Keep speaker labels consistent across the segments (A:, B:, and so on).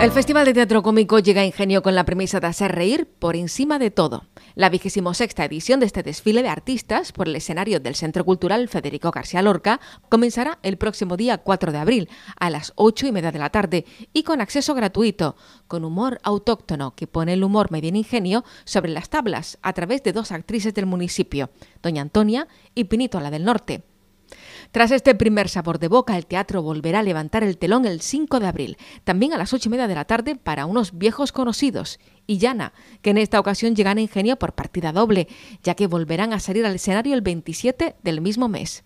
A: El Festival de Teatro Cómico llega Ingenio con la premisa de hacer reír por encima de todo. La vigésimo sexta edición de este desfile de artistas por el escenario del Centro Cultural Federico García Lorca comenzará el próximo día 4 de abril a las 8 y media de la tarde y con acceso gratuito, con humor autóctono que pone el humor medio Ingenio sobre las tablas a través de dos actrices del municipio, Doña Antonia y Pinito la del Norte. Tras este primer sabor de boca, el teatro volverá a levantar el telón el 5 de abril, también a las 8 y media de la tarde para unos viejos conocidos Illana, que en esta ocasión llegan a Ingenio por partida doble, ya que volverán a salir al escenario el 27 del mismo mes.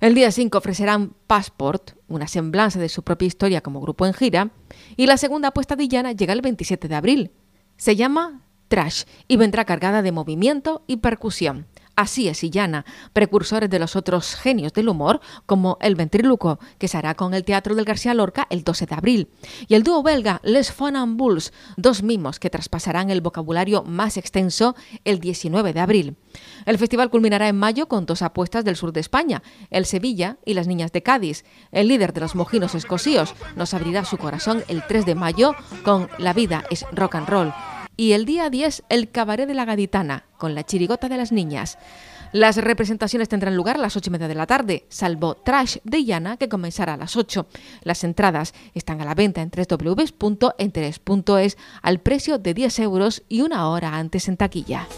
A: El día 5 ofrecerán Passport, una semblanza de su propia historia como grupo en gira, y la segunda apuesta de Illana llega el 27 de abril. Se llama Trash y vendrá cargada de movimiento y percusión así es Illana, precursores de los otros genios del humor, como el Ventriluco, que se hará con el Teatro del García Lorca el 12 de abril, y el dúo belga Les Bulls, dos mimos que traspasarán el vocabulario más extenso el 19 de abril. El festival culminará en mayo con dos apuestas del sur de España, el Sevilla y las Niñas de Cádiz. El líder de los mojinos Escosíos nos abrirá su corazón el 3 de mayo con La vida es rock and roll y el día 10 el Cabaret de la Gaditana, con la chirigota de las niñas. Las representaciones tendrán lugar a las 8 y media de la tarde, salvo Trash de Llana, que comenzará a las 8. Las entradas están a la venta en www.enteres.es al precio de 10 euros y una hora antes en taquilla.